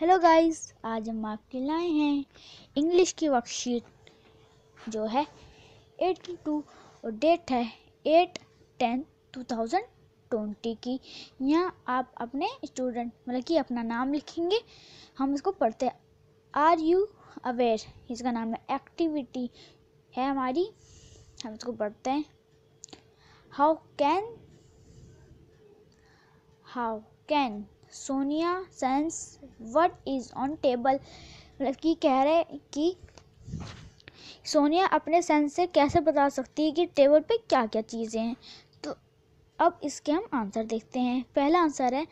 Hello guys आज हम आपके लाए हैं इंग्लिश की वर्कशीट जो है एट टू और डेट है eight ten two thousand twenty की यहाँ आप अपने स्टूडेंट मतलब कि अपना नाम लिखेंगे हम इसको पढ़ते हैं आर यू अवेयर इसका नाम है एक्टिविटी है हमारी हम इसको पढ़ते हैं how can how can Sonia sense what is on table मतलब कि कह रहे कि सोनिया अपने सेंस से कैसे बता सकती है कि टेबल पे क्या क्या चीज़ें हैं तो अब इसके हम आंसर देखते हैं पहला आंसर है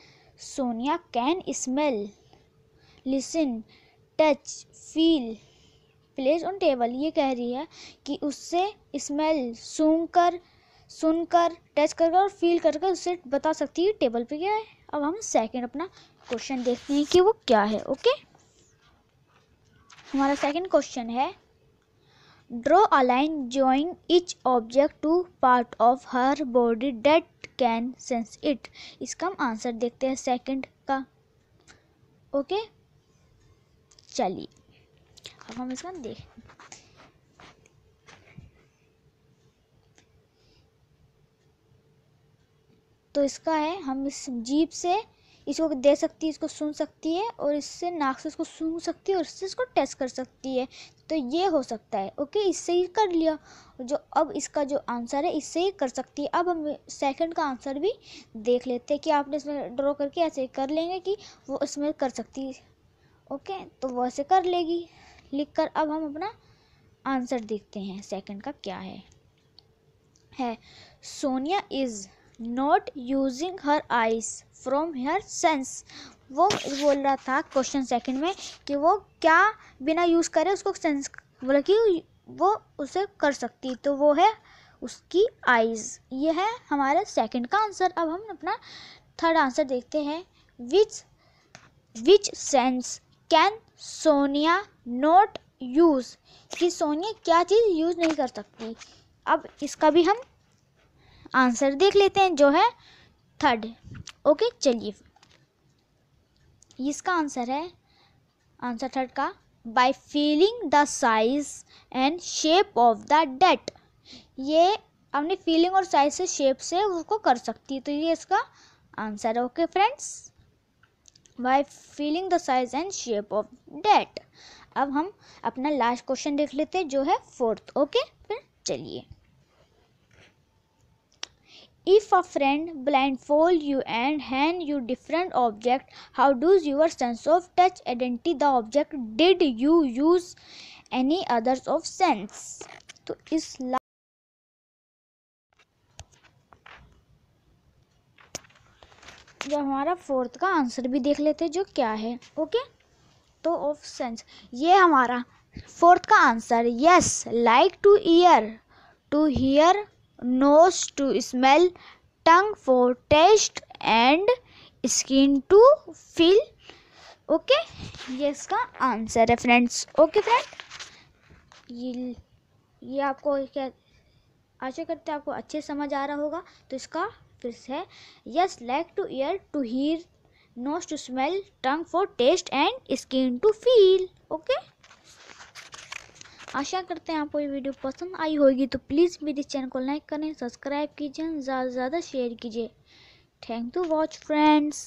Sonia can smell listen touch feel place on table ये कह रही है कि उससे स्मेल सूंघ कर सुनकर टच कर और फील कर कर उससे बता सकती है टेबल पे क्या है अब हम सेकंड अपना क्वेश्चन देखते हैं कि वो क्या है ओके हमारा सेकंड क्वेश्चन है draw a line joining each object to part of her body that can sense it इसका हम आंसर देखते हैं सेकंड का ओके चलिए अब हम इसका देख तो इसका है हम इस जीप से इसको दे सकती है इसको सुन सकती है और इससे नाक से इसको सूंघ सकती है और इससे इसको टेस्ट कर सकती है तो ये हो सकता है ओके इससे ही कर लिया जो अब इसका जो आंसर है इससे ही कर सकती है अब हम सेकंड का आंसर भी देख लेते हैं कि आपने इसमें ड्रॉ करके ऐसे कर लेंगे कि वो इसमें कर सकती है ओके तो वो ऐसे कर लेगी लिख कर अब हम अपना आंसर देखते हैं सेकेंड का क्या है है Sonia is not using her eyes from her sense वो बोल रहा था क्वेश्चन सेकंड में कि वो क्या बिना यूज़ करे उसको सेंस बोला कि वो उसे कर सकती तो वो है उसकी आइज ये है हमारा सेकंड का आंसर अब हम अपना थर्ड आंसर देखते हैं which which sense can Sonia not use कि सोनिया क्या चीज़ यूज़ नहीं कर सकती अब इसका भी हम आंसर देख लेते हैं जो है थर्ड ओके चलिए इसका आंसर है आंसर थर्ड का by feeling the size and shape of the that ये अपनी फीलिंग और साइज से शेप से उसको कर सकती है तो ये इसका आंसर है okay friends by feeling the size and shape of that अब हम अपना लास्ट क्वेश्चन देख लेते हैं जो है फोर्थ ओके फिर चलिए If a friend blindfold you and hand you different object, how does your sense of touch identify the object? Did you use any others of sense? तो इस जब हमारा फोर्थ का आंसर भी देख लेते हैं जो क्या है ओके तो ऑफ सेंस ये हमारा फोर्थ का answer yes like to ear to hear nose to smell tongue for taste and skin to feel okay ये इसका आंसर है फ्रेंड्स ओके फ्रेंड ये ये आपको क्या आशा करते हैं आपको अच्छे समझ आ रहा होगा तो इसका फिर है yes like to ear to hear nose to smell tongue for taste and skin to feel okay आशा करते हैं आपको ये वीडियो पसंद आई होगी तो प्लीज़ मेरे चैनल को लाइक करें सब्सक्राइब कीजिए ज़्यादा से ज़्यादा शेयर कीजिए थैंक यू वॉच फ्रेंड्स